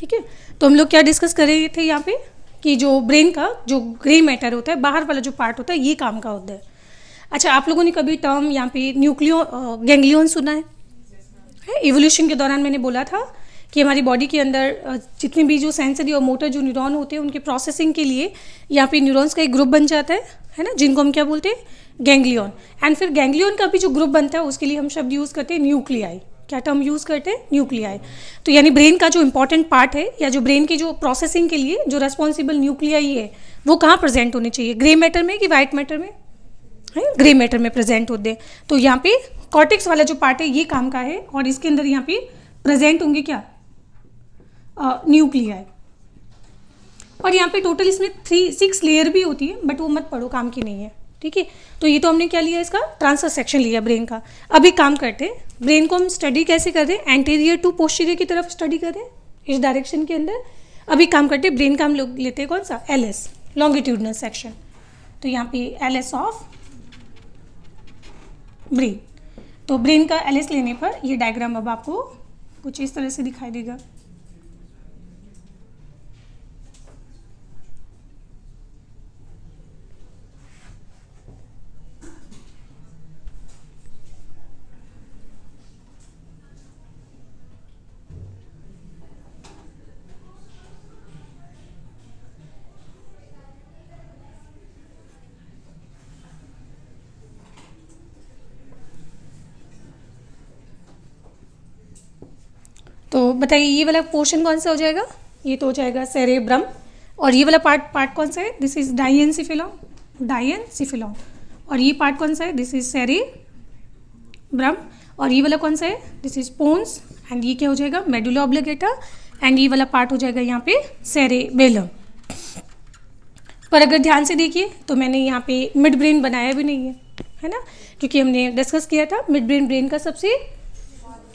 ठीक है तो हम लोग क्या डिस्कस कर रहे थे यहाँ पे कि जो ब्रेन का जो ग्रे मैटर होता है बाहर वाला जो पार्ट होता है ये काम का होता है अच्छा आप लोगों ने कभी टर्म यहाँ पे न्यूक्लियो गैंग्लियन सुना है इवोल्यूशन के दौरान मैंने बोला था कि हमारी बॉडी के अंदर जितने भी जो सेंसरी और मोटर जो न्यूरॉन होते हैं उनके प्रोसेसिंग के लिए यहाँ पे न्यूरॉन्स का एक ग्रुप बन जाता है है ना जिनको हम क्या बोलते हैं गैंग्लियन एंड फिर गैंग्लियन का भी जो ग्रुप बनता है उसके लिए हम शब्द यूज़ करते हैं न्यूक्लियाई क्या टर्म यूज़ करते हैं न्यूक्लियाई तो यानी ब्रेन का जो इंपॉर्टेंट पार्ट है या जो ब्रेन की जो प्रोसेसिंग के लिए जो रेस्पॉन्सिबल न्यूक्लियाई है वो कहाँ प्रेजेंट होने चाहिए ग्रे मैटर में कि वाइट मैटर में है ग्रे मैटर में प्रेजेंट होते हैं तो यहाँ पे कॉटिक्स वाला जो पार्ट है ये काम का है और इसके अंदर यहाँ पे प्रेजेंट होंगे क्या न्यूक्लियाई और यहाँ पे टोटल इसमें थ्री सिक्स लेयर भी होती है बट वो मत पढ़ो काम की नहीं है ठीक है तो ये तो हमने क्या लिया इसका ट्रांसफर सेक्शन लिया ब्रेन का अब एक काम करते हैं ब्रेन को हम स्टडी कैसे करें एंटीरियर टू पोस्टीरियर की तरफ स्टडी करें इस डायरेक्शन के अंदर अभी काम करते हैं ब्रेन का हम लोग लेते हैं कौन सा एल एस लॉन्गिट्यूडनल सेक्शन तो यहाँ पे एल एस ऑफ ब्रेन तो ब्रेन का एल एस लेने पर ये डायग्राम अब आपको कुछ इस तरह से दिखाई देगा तो बताइए ये वाला पोर्शन कौन सा हो जाएगा ये तो हो जाएगा सेरेब्रम और ये वाला पार्ट पार्ट कौन सा है this is diencephalon diencephalon और ये पार्ट कौन सा है दिस इज सेरी ब्रम और ये वाला कौन सा है दिस इज पोन्स एंड ये क्या हो जाएगा मेडुला ऑब्लिगेटा एंड ये वाला पार्ट हो जाएगा यहाँ पे सेरे बेलम पर अगर ध्यान से देखिए तो मैंने यहाँ पे मिड ब्रेन बनाया भी नहीं है है ना क्योंकि हमने डिस्कस किया था मिड ब्रेन ब्रेन का सबसे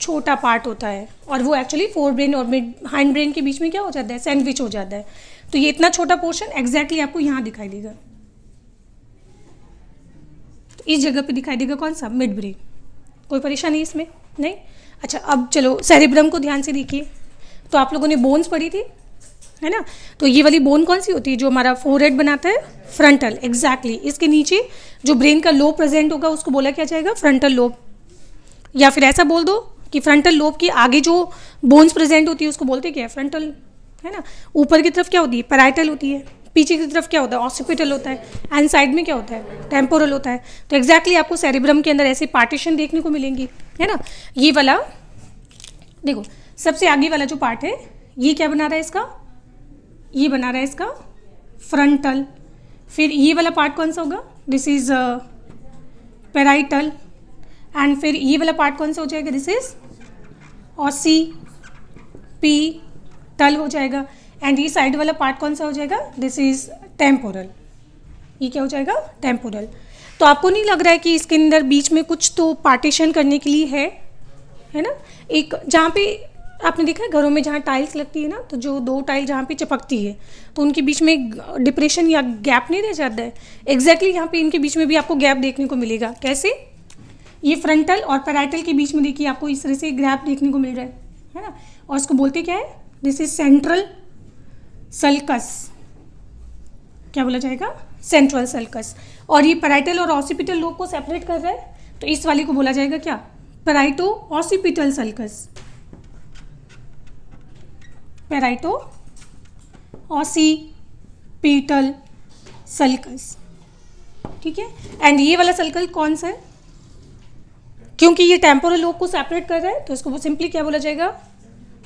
छोटा पार्ट होता है और वो एक्चुअली फोर ब्रेन और मिड हाइंड ब्रेन के बीच में क्या हो जाता है सैंडविच हो जाता है तो ये इतना छोटा पोर्शन एग्जैक्टली आपको यहाँ दिखाई देगा तो इस जगह पे दिखाई देगा कौन सा मिड ब्रेन कोई परेशानी इसमें नहीं अच्छा अब चलो सेरिब्रम को ध्यान से देखिए तो आप लोगों ने बोन्स पढ़ी थी है ना तो ये वाली बोन कौन सी होती है जो हमारा फोर बनाता है फ्रंटल एग्जैक्टली exactly. इसके नीचे जो ब्रेन का लोब प्रेजेंट होगा उसको बोला क्या जाएगा फ्रंटल लोब या फिर ऐसा बोल दो कि फ्रंटल लोब के आगे जो बोन्स प्रेजेंट होती है उसको बोलते क्या है फ्रंटल है ना ऊपर की तरफ क्या होती है पैराइटल होती है पीछे की तरफ क्या होता है ऑसिपिटल होता है एंड साइड में क्या होता है टेम्पोरल होता है तो एग्जैक्टली exactly आपको सेरिब्रम के अंदर ऐसे पार्टीशन देखने को मिलेंगी है ना ये वाला देखो सबसे आगे वाला जो पार्ट है ये क्या बना रहा है इसका ये बना रहा है इसका फ्रंटल फिर ये वाला पार्ट कौन सा होगा दिस इज पेराइटल एंड फिर ये वाला पार्ट कौन सा हो जाएगा दिस इज और सी पी तल हो जाएगा एंड ये साइड वाला पार्ट कौन सा हो जाएगा दिस इज टेम्पोरल ये क्या हो जाएगा टेम्पोरल तो आपको नहीं लग रहा है कि इसके अंदर बीच में कुछ तो पार्टीशन करने के लिए है है ना एक जहाँ पे आपने देखा है घरों में जहाँ टाइल्स लगती है ना तो जो दो टाइल जहाँ पे चपकती है तो उनके बीच में डिप्रेशन या गैप नहीं रह जाता है एग्जैक्टली exactly यहाँ पे इनके बीच में भी आपको गैप देखने को मिलेगा कैसे ये फ्रंटल और पैराइटल के बीच में देखिए आपको इस तरह से ग्रैप देखने को मिल रहा है है ना और इसको बोलते क्या है दिस इज सेंट्रल सल्कस क्या बोला जाएगा सेंट्रल सल्कस और ये पैराइटल और ऑसिपिटल लोग को सेपरेट कर रहा है तो इस वाले को बोला जाएगा क्या parieto occipital sulcus parieto occipital sulcus ठीक है एंड ये वाला सल्कल कौन सा है क्योंकि ये टेम्पोरल लोक को सेपरेट कर रहा है तो इसको सिंपली क्या बोला जाएगा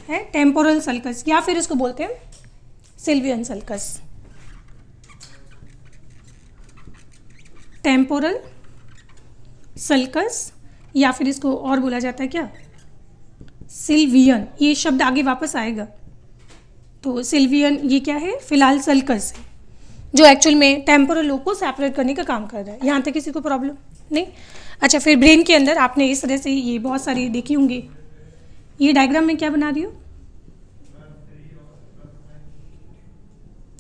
है टेम्पोरल सल्कस या फिर इसको बोलते हैं सिल्वियन सल्कस टेम्पोरल सल्कस या फिर इसको और बोला जाता है क्या सिल्वियन ये शब्द आगे वापस आएगा तो सिल्वियन ये क्या है फिलहाल सल्कस है जो एक्चुअल में टेम्पोरल लोब को सेपरेट करने का काम कर रहा है यहाँ तक किसी को प्रॉब्लम नहीं अच्छा फिर ब्रेन के अंदर आपने इस तरह से ये बहुत सारी देखी होंगी ये डायग्राम में क्या बना रही हूँ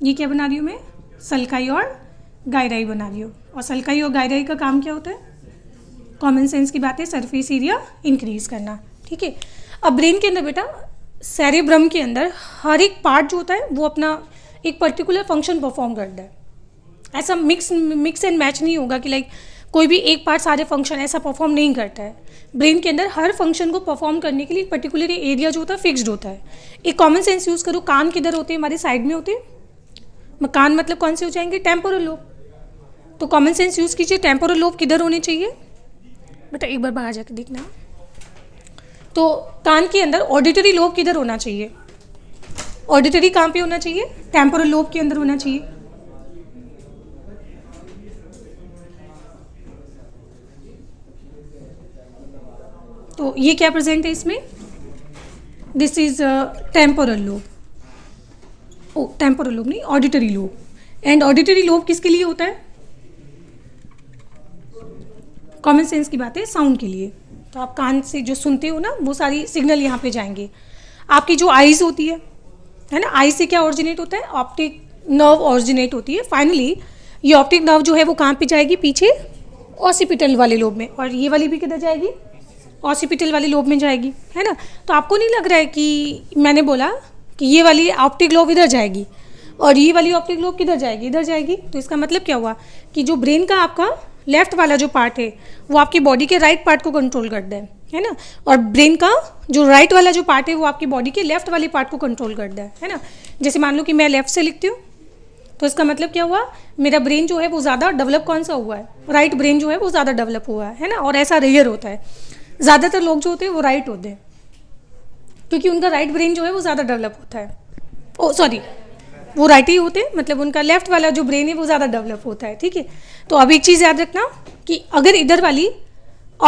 ये क्या बना रही हूँ मैं सलकाई और गायराई बना रही हूँ और सलकाई और गायराई का काम क्या होता है कॉमन सेंस की बात है सरफेस एरिया इंक्रीज करना ठीक है अब ब्रेन के अंदर बेटा सेरेब्रम के अंदर हर एक पार्ट जो होता है वो अपना एक पर्टिकुलर फंक्शन परफॉर्म करता है ऐसा मिक्स मिक्स एंड मैच नहीं होगा कि लाइक कोई भी एक पार्ट सारे फंक्शन ऐसा परफॉर्म नहीं करता है ब्रेन के अंदर हर फंक्शन को परफॉर्म करने के लिए एक पर्टिकुलर एरिया जो होता है फिक्स्ड होता है एक कॉमन सेंस यूज़ करो कान किधर होते हैं हमारे साइड में होते हैं कान मतलब कौन से हो जाएंगे टेम्पोरल लोब तो कॉमन सेंस यूज़ कीजिए टेम्पोरल लोब किधर होने चाहिए बेटा एक बार बाहर जाके देखना तो कान के अंदर ऑडिटरी लोब किधर होना चाहिए ऑडिटरी कहाँ पे होना चाहिए टेम्पोरल लोब के अंदर होना चाहिए ये क्या प्रेजेंट है इसमें this is temporal lobe oh temporal lobe नहीं auditory lobe and auditory lobe किसके लिए होता है कॉमन सेंस की बात है साउंड के लिए तो आप कान से जो सुनते हो ना वो सारी सिग्नल यहाँ पे जाएंगे आपकी जो आईज होती है है ना आई से क्या ऑरिजिनेट होता है ऑप्टिक नर्व ऑरिजिनेट होती है फाइनली ये ऑप्टिक नर्व जो है वो कहाँ पे जाएगी पीछे ऑसिपिटल वाले लोब में और ये वाली भी किधर जाएगी ऑसिपिटल वाली लोब में जाएगी है ना तो आपको नहीं लग रहा है कि मैंने बोला कि ये वाली ऑप्टिक लोब इधर जाएगी और ये वाली ऑप्टिक लोब किधर जाएगी इधर जाएगी तो इसका मतलब क्या हुआ कि जो ब्रेन का आपका लेफ्ट वाला जो पार्ट है वो आपकी बॉडी के राइट पार्ट को कंट्रोल करता है है ना और ब्रेन का जो राइट वाला जो पार्ट है वो आपकी बॉडी के लेफ्ट वाले पार्ट को कंट्रोल करता है है ना जैसे मान लो कि मैं लेफ्ट से लिखती हूँ तो इसका मतलब क्या हुआ मेरा ब्रेन जो है वो ज़्यादा डेवलप कौन सा हुआ है राइट right ब्रेन जो है वो ज़्यादा डेवलप हुआ है है ना और ऐसा रेयर होता है ज़्यादातर लोग जो होते हैं वो राइट होते हैं क्योंकि उनका राइट ब्रेन जो है वो ज़्यादा डेवलप होता है ओ सॉरी वो राइट ही होते हैं मतलब उनका लेफ्ट वाला जो ब्रेन है वो ज़्यादा डेवलप होता है ठीक है तो अब एक चीज़ याद रखना कि अगर इधर वाली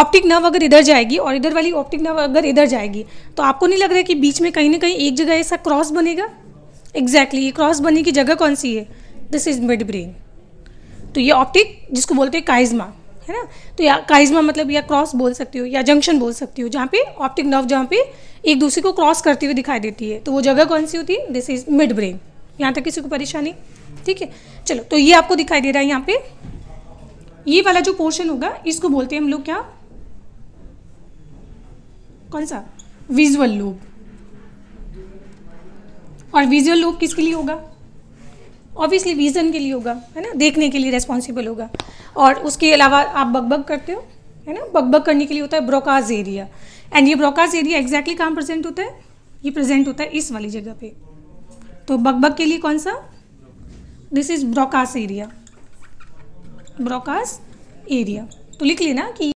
ऑप्टिक नर्व अगर इधर जाएगी और इधर वाली ऑप्टिक नर्व अगर इधर जाएगी तो आपको नहीं लग रहा है कि बीच में कहीं ना कहीं एक जगह ऐसा क्रॉस बनेगा एग्जैक्टली ये क्रॉस बनने की जगह कौन सी है दिस इज मिड ब्रेन तो ये ऑप्टिक जिसको बोलते हैं काइजमा है ना तो या काइजमा मतलब या क्रॉस बोल सकती हो या जंक्शन बोल सकती हो जहाँ पे ऑप्टिक नर्व जहाँ पे एक दूसरे को क्रॉस करती हुई दिखाई देती है तो वो जगह कौन सी होती है दिस इज मिड ब्रेन यहाँ तक किसी को परेशानी ठीक है चलो तो ये आपको दिखाई दे रहा है यहाँ पे ये वाला जो पोर्शन होगा इसको बोलते हैं हम लोग क्या कौन सा विजुअल लोब और विजुअल लोब किसके लिए होगा ऑब्वियसली विजन के लिए होगा है ना देखने के लिए रेस्पॉन्सिबल होगा और उसके अलावा आप बकबक करते हो है ना बकबक करने के लिए होता है ब्रोकाज एरिया एंड ये ब्रोकाज एरिया एग्जैक्टली कहाँ प्रेजेंट होता है ये प्रेजेंट होता है इस वाली जगह पे तो बकबक के लिए कौन सा this is Broca's area Broca's area तो लिख लेना कि